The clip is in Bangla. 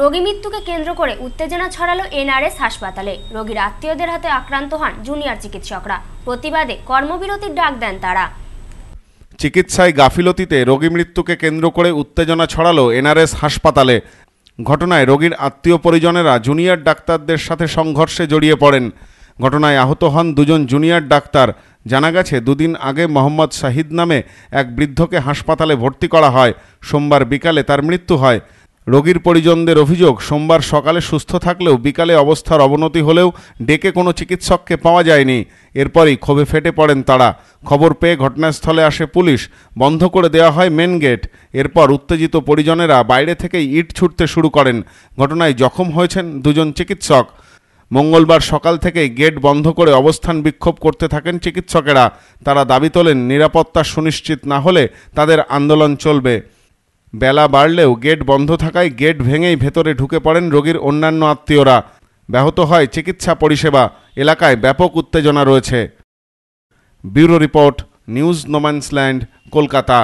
রোগী মৃত্যুকে কেন্দ্র করে উত্তেজনা ছড়ালো এনআরএস হাসপাতালে রোগীর আত্মীয়দের হাতে আক্রান্ত হন জুনিয়র চিকিৎসকরা প্রতিবাদে কর্মবিরতির ডাক দেন তারা চিকিৎসায় গাফিলতিতে রোগী মৃত্যুকে কেন্দ্র করে উত্তেজনা ছড়ালো এনআরএস হাসপাতালে ঘটনায় রোগীর আত্মীয় পরিজনেরা জুনিয়র ডাক্তারদের সাথে সংঘর্ষে জড়িয়ে পড়েন ঘটনায় আহত হন দুজন জুনিয়র ডাক্তার জানা গেছে দুদিন আগে মোহাম্মদ শাহিদ নামে এক বৃদ্ধকে হাসপাতালে ভর্তি করা হয় সোমবার বিকালে তার মৃত্যু হয় রোগীর পরিজনদের অভিযোগ সোমবার সকালে সুস্থ থাকলেও বিকালে অবস্থার অবনতি হলেও ডেকে কোনো চিকিৎসককে পাওয়া যায়নি এরপরই ক্ষোভে ফেটে পড়েন তারা খবর পেয়ে ঘটনাস্থলে আসে পুলিশ বন্ধ করে দেওয়া হয় মেন গেট এরপর উত্তেজিত পরিজনেরা বাইরে থেকে ইট ছুটতে শুরু করেন ঘটনায় জখম হয়েছেন দুজন চিকিৎসক মঙ্গলবার সকাল থেকেই গেট বন্ধ করে অবস্থান বিক্ষোভ করতে থাকেন চিকিৎসকেরা তারা দাবি তোলেন নিরাপত্তা সুনিশ্চিত না হলে তাদের আন্দোলন চলবে বেলা বাড়লেও গেট বন্ধ থাকায় গেট ভেঙেই ভেতরে ঢুকে পড়েন রোগীর অন্যান্য আত্মীয়রা ব্যাহত হয় চিকিৎসা পরিষেবা এলাকায় ব্যাপক উত্তেজনা রয়েছে bureau report news no man's land Kolkata